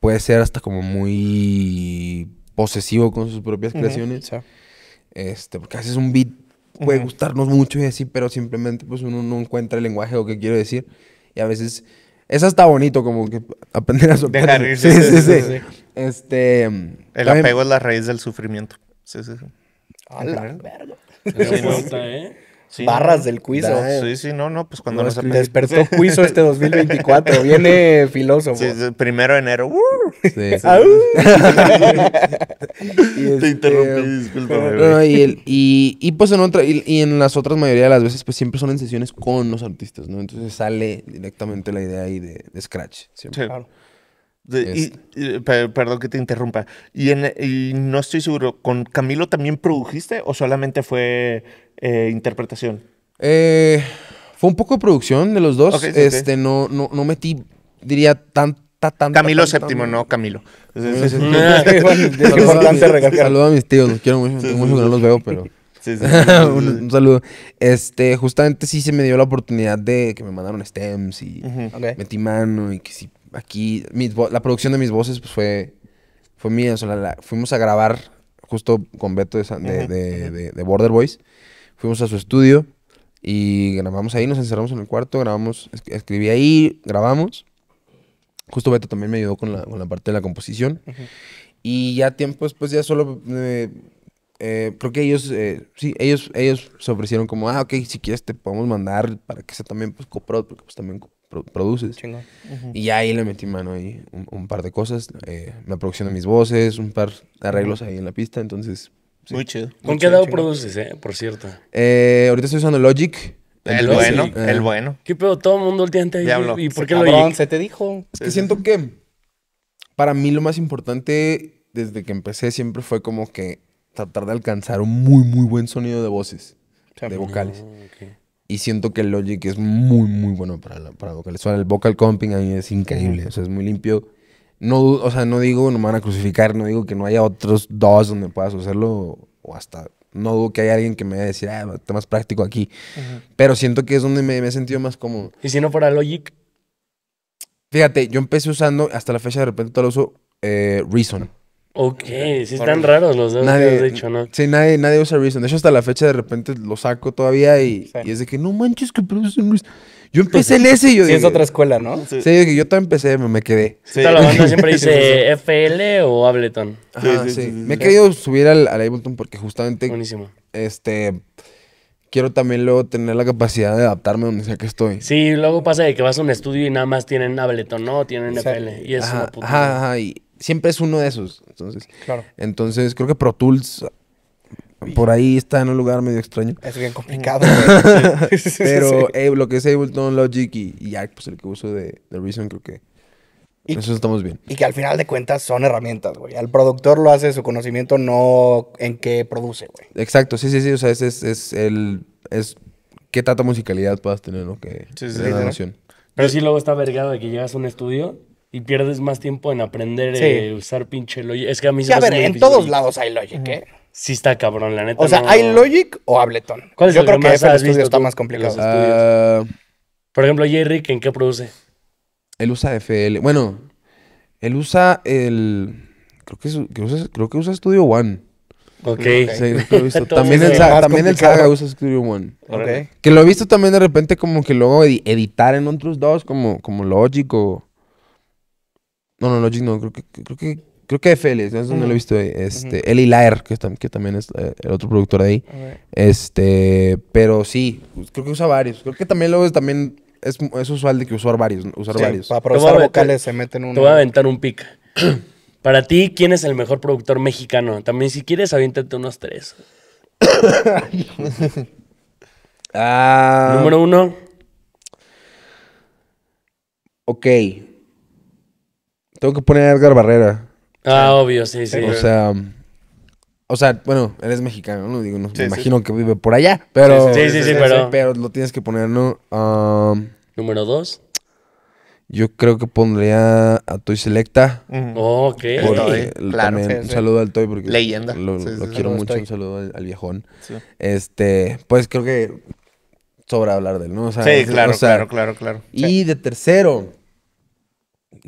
Speaker 3: puede ser hasta como muy posesivo con sus propias creaciones. Este, porque haces un beat puede gustarnos mucho y así, pero simplemente pues uno no encuentra el lenguaje o qué quiero decir. Y a veces es hasta bonito como que aprender a soltar. Sí, sí, sí,
Speaker 1: Este, el apego es la raíz del sufrimiento. Sí, sí, sí barras del cuiso. sí, sí, no, no, pues cuando despertó cuiso este 2024, viene filósofo. primero de enero. Este, Te interrumpí,
Speaker 3: y, pues en otra, y, en las otras mayoría de las veces, pues siempre son en sesiones con los artistas, ¿no?
Speaker 1: Entonces sale directamente la idea ahí de, Scratch. Siempre perdón que te interrumpa. Y, no estoy seguro, ¿con Camilo también produjiste o solamente fue eh, interpretación?
Speaker 3: Eh, fue un poco de producción de los dos. este, No, no, no, metí, diría, tanta, tanta. Camilo séptimo, no Camilo. Saludo a mis tíos, los quiero mucho, mucho que no los veo, pero. un, saludo. Este, justamente sí se me dio la oportunidad de que me mandaron stems y metí mano y que sí aquí la producción de mis voces pues, fue, fue mía. sola. fuimos a grabar justo con Beto de, Border Boys. Fuimos a su estudio y grabamos ahí, nos encerramos en el cuarto, grabamos, escribí ahí, grabamos. Justo Beto también me ayudó con la, con la parte de la composición. Y ya tiempo después pues, ya solo... Eh, eh, creo que ellos, eh, sí, ellos, ellos se ofrecieron como, ah, ok, si quieres te podemos mandar para que sea también pues, porque pues también produces. Y ahí le metí mano ahí un, par de cosas, eh, me la producción mis voces, un par de arreglos ahí en la pista, entonces... Muy chido. ¿Con qué dado
Speaker 4: produces, eh? Por cierto.
Speaker 3: Eh, ahorita estoy usando Logic. El, bueno, el bueno.
Speaker 4: ¿Qué pedo? Todo el mundo últimamente ahí. ¿Y por qué lo se te dijo. Es que siento que para mí
Speaker 3: lo más importante desde que empecé siempre fue como que tratar de alcanzar un muy, muy buen sonido de voces, de vocales. Ah, y siento que el Logic es muy, muy bueno para, la, para vocalizar. El vocal comping a mí es increíble. O sea, es muy limpio. No, o sea, no digo, no me van a crucificar. No digo que no haya otros dos donde puedas usarlo. O hasta, no dudo que haya alguien que me vaya a decir, ah, está más práctico aquí. Pero siento que es donde me, he sentido más como
Speaker 4: ¿Y si no fuera Logic?
Speaker 3: Fíjate, yo empecé usando, hasta la fecha de repente todo lo uso, eh, Reason.
Speaker 4: Ok, sí están raros los dos nadie, que dicho, ¿no?
Speaker 3: Sí, nadie, nadie usa Reason. De hecho, hasta la fecha de repente lo saco todavía y, es de que no manches que un Reason. Yo empecé en ese y yo sí, es otra escuela, ¿no? Sí, yo, también empecé, me, quedé. Sí. la banda siempre dice
Speaker 4: FL o Ableton. Ajá, sí, Me he querido
Speaker 3: subir al, Ableton porque justamente... Buenísimo. Este... Quiero también luego tener la capacidad de adaptarme donde sea que estoy.
Speaker 4: Sí, luego pasa de que vas a un estudio y nada más tienen Ableton, ¿no? Tienen FL. Y es ajá,
Speaker 3: Ajá, siempre es uno de esos. Entonces, claro. entonces creo que Pro Tools por ahí está en un lugar medio extraño. Es bien complicado. Pero eh, lo que es Ableton, Logic y, Jack, pues el que uso de, Reason, creo que y, eso estamos bien.
Speaker 2: Y que al final de cuentas son herramientas, güey. Al productor lo hace su conocimiento, no en qué produce, güey. Exacto,
Speaker 3: sí, sí, sí. O sea, es, es, el... Es qué tanta musicalidad puedas tener, ¿no? Que, sí, sí, sí,
Speaker 4: Pero sí luego está vergado de que llegas a un estudio y pierdes más tiempo en aprender a eh, usar pinche Logic. Es que a mí se a ver, en todos
Speaker 2: lados hay Logic, ¿eh? Sí está
Speaker 4: cabrón, la neta. O sea,
Speaker 2: ¿hay Logic o Ableton? Yo creo que, más estudio Studio está más complicado.
Speaker 3: Por
Speaker 4: ejemplo, Jerry, ¿en qué produce?
Speaker 3: Él usa FL. Bueno, él usa el... Creo que, que usa, Studio One. Ok. Sí, he visto. también el, eh, Saga, usa Studio One. Okay. Que lo he visto también de repente como que luego editar en otros dos como, como Logic o... No, no, no, creo que, creo que, creo no, lo he visto. Eh, este, Eli Laer, que, también es eh, el otro productor de ahí. Este, pero sí, pues, creo que usa varios. Creo que también luego es, también es, usual de que usar varios, usar varios. Para aprovechar vocales se meten un. Te voy a
Speaker 4: aventar un pick. Para ti, ¿quién es el mejor productor mexicano? También si quieres, aviéntate unos tres. Ah. Número uno.
Speaker 3: Ok. Tengo que poner a Edgar Barrera. Ah, obvio, sí, sí. O sea, o sea, bueno, él es mexicano, ¿no? Digo, no,
Speaker 4: me imagino que vive por allá, pero... Sí, sí, sí, pero...
Speaker 3: Pero lo tienes que poner, ¿no? Número dos. Yo creo que pondría a Toy Selecta. Oh, ok. un saludo al Toy porque... Leyenda. Lo, quiero mucho, un saludo al, viejón. Este, pues creo que sobra hablar de él, ¿no? sí, claro, claro, claro, claro. Y de tercero...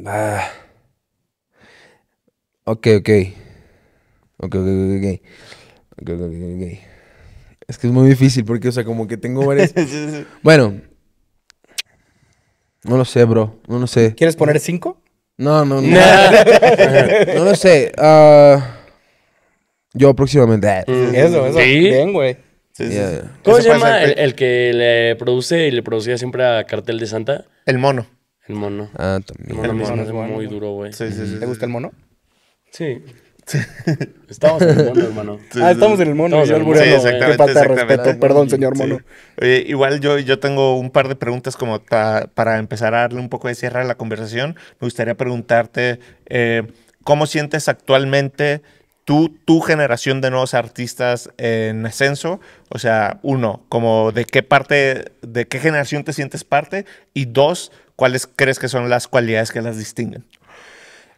Speaker 3: Ah, Ok, ok. Ok, ok, ok. Ok, ok, ok. Es que es muy difícil porque, o sea, como que tengo varias. bueno. No lo sé, bro. No lo sé. ¿Quieres poner cinco? No, no, no. no lo sé. Uh, yo próximamente. Ah, eso, eso. ¿Sí? Bien, güey. Sí,
Speaker 2: sí, ¿Cómo
Speaker 4: se llama el, que le produce y le producía siempre a Cartel de Santa?
Speaker 2: El mono. El mono. Ah, también. El mono,
Speaker 4: es muy duro, güey. Sí, sí, sí. ¿Te gusta el mono? Sí. Estamos en el mono, hermano. ah, estamos en el mono. señor Sí, eh,
Speaker 1: exactamente. exactamente. Perdón, señor mono. igual yo, yo tengo un par de preguntas como para empezar a darle un poco de cierre a la conversación. Me gustaría preguntarte eh, cómo sientes actualmente tú, tu generación de nuevos artistas en ascenso, o sea, uno, como de qué parte, de qué generación te sientes parte, y dos, cuáles crees que son las cualidades que las distinguen.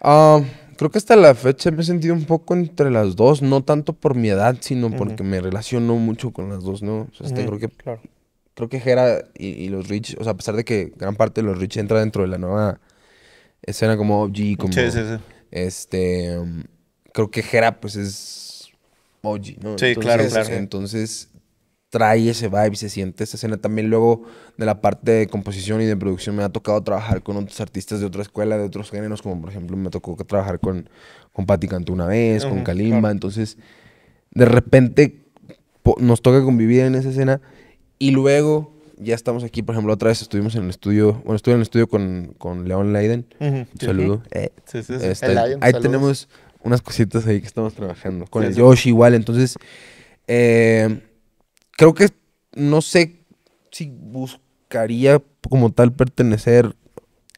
Speaker 1: Ah
Speaker 3: creo que hasta la fecha me he sentido un poco entre las dos, no tanto por mi edad, sino porque me relaciono mucho con las dos, ¿no? O sea, este, creo que claro. creo que Jera y, los Rich, o sea, a pesar de que gran parte de los Rich entra dentro de la nueva escena como OG, como sí, sí, sí. este mm, creo que Jera pues es OG, ¿no? Sí, claro, claro. Entonces trae ese vibe, se siente esa escena. También luego de la parte de composición y de producción me ha tocado trabajar con otros artistas de otra escuela, de otros géneros, como por ejemplo me tocó trabajar con, con Patti Cantú una vez, con Kalimba, entonces de repente nos toca convivir en esa escena y luego ya estamos aquí, por ejemplo, otra vez estuvimos en el estudio, bueno, estuve en el estudio con, con León Leiden, saludo. sí, eh, sí, este, ahí tenemos unas cositas ahí que estamos trabajando, con el Josh igual, entonces... Eh, creo que no sé si buscaría como tal pertenecer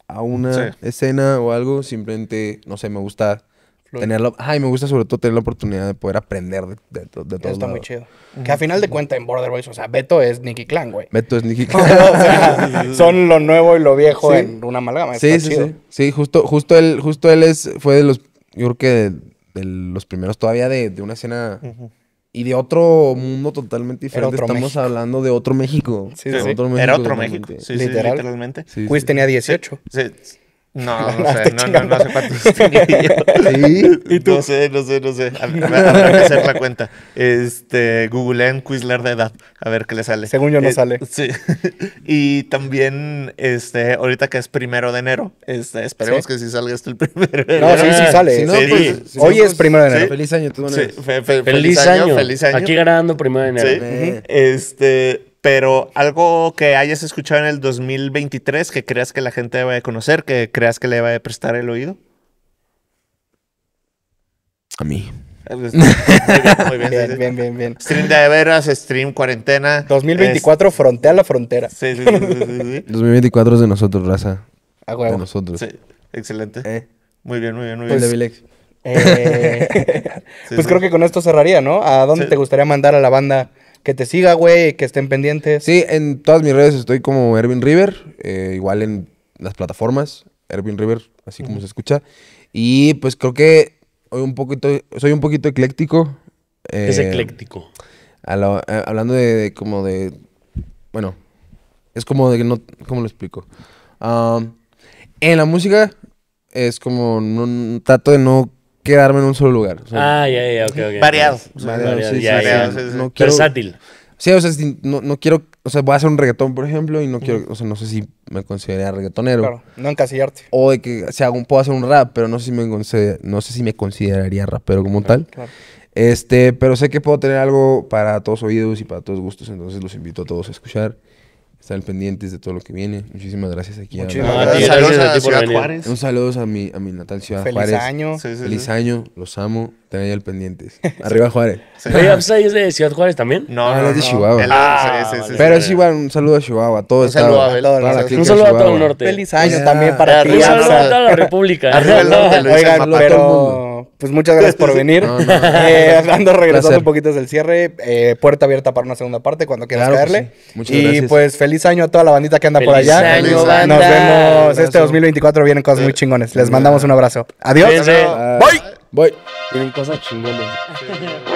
Speaker 3: a una escena o algo, simplemente, no sé, me gusta tenerlo. Ay, me gusta sobre todo tener la oportunidad de poder aprender de, todo. Está muy chido.
Speaker 2: Que a final de cuentas en Border Boys, o sea, Beto es Nicky Clan, güey. Beto es Nicky Clan. son lo nuevo y lo viejo en una amalgama. Sí, sí, sí.
Speaker 3: Sí, justo, justo él, justo él es, fue de los, yo creo que de, los primeros todavía de, una escena y de otro mundo totalmente diferente. Estamos hablando de otro México. Sí, sí. Otro México Era otro México. Sí, literalmente.
Speaker 2: Quiz tenía 18. Sí, No, no, sé, no, no, no, sé cuántos ¿Sí? No sé, no sé, no sé. Habrá que hacer la cuenta.
Speaker 1: Este, googleen Quizler de edad, a ver qué le sale. Según yo no eh, sale. Sí. Y también, este, ahorita que es primero de enero, este, esperemos que si salga esto el primero de enero. No, sí, sí sale. no, hoy es primero de enero. Feliz año, tú, feliz, año, feliz año. Aquí grabando primero de enero. Este pero algo que hayas escuchado en el 2023 que creas que la gente a conocer, que creas que le va a prestar el oído. A mí. Muy bien, bien, bien, bien, Stream de veras, stream cuarentena. 2024,
Speaker 2: frontea a la frontera.
Speaker 1: Sí, sí, sí,
Speaker 3: 2024 es de nosotros, raza. A huevo. De
Speaker 1: nosotros. excelente. Eh. Muy bien, muy bien, muy pues, bien.
Speaker 2: Eh, pues creo que con esto cerraría, ¿no? ¿A dónde te gustaría mandar a la banda que te siga, güey, que estén pendientes. Sí, en todas mis redes estoy como Erwin River, eh,
Speaker 3: igual en las plataformas, Erwin River, así como se escucha. Y pues creo que hoy un poquito, soy un poquito ecléctico. Eh, es ecléctico. Eh, hablando de, como de, bueno, es como de que no, ¿cómo lo explico? Ah, en la música es como, un trato de no quedarme en un solo lugar. ah, ya, ya, ok,
Speaker 4: ok. Variado. Variado, Versátil.
Speaker 3: Sí, o sea, no, quiero, o sea, voy a hacer un reggaetón, por ejemplo, y no quiero, o sea, no sé si me consideraría reggaetonero. Claro, no encasillarte. O de que un, puedo hacer un rap, pero no sé si me, no sé si me consideraría rapero como tal. Este, pero sé que puedo tener algo para todos oídos y para todos gustos, entonces los invito a todos a escuchar estar pendientes de todo lo que viene. Muchísimas gracias aquí. Un a... a, Ciudad Juárez. Un saludo a mi, a mi natal Ciudad Feliz Juárez. Feliz año. Feliz año. Los amo. Tengan al pendientes. Arriba Juárez. ¿Rey
Speaker 4: es de Ciudad Juárez también? No, no, ah, es de Chihuahua. Ah, pero es
Speaker 3: igual. Un saludo a Chihuahua. Todo un saludo a norte. Un saludo a todo el norte. Feliz año también para ti. Un saludo a toda la República. Oigan, pero
Speaker 2: pues muchas gracias por venir. Eh, ando regresando un poquito desde el cierre. Eh, puerta abierta para una segunda parte cuando quieras caerle. y pues feliz año a toda la bandita que anda por allá. Nos vemos. Este 2024 vienen cosas muy eh, chingones. Les mandamos un abrazo. Adiós.
Speaker 3: Voy, Vienen cosas chingones.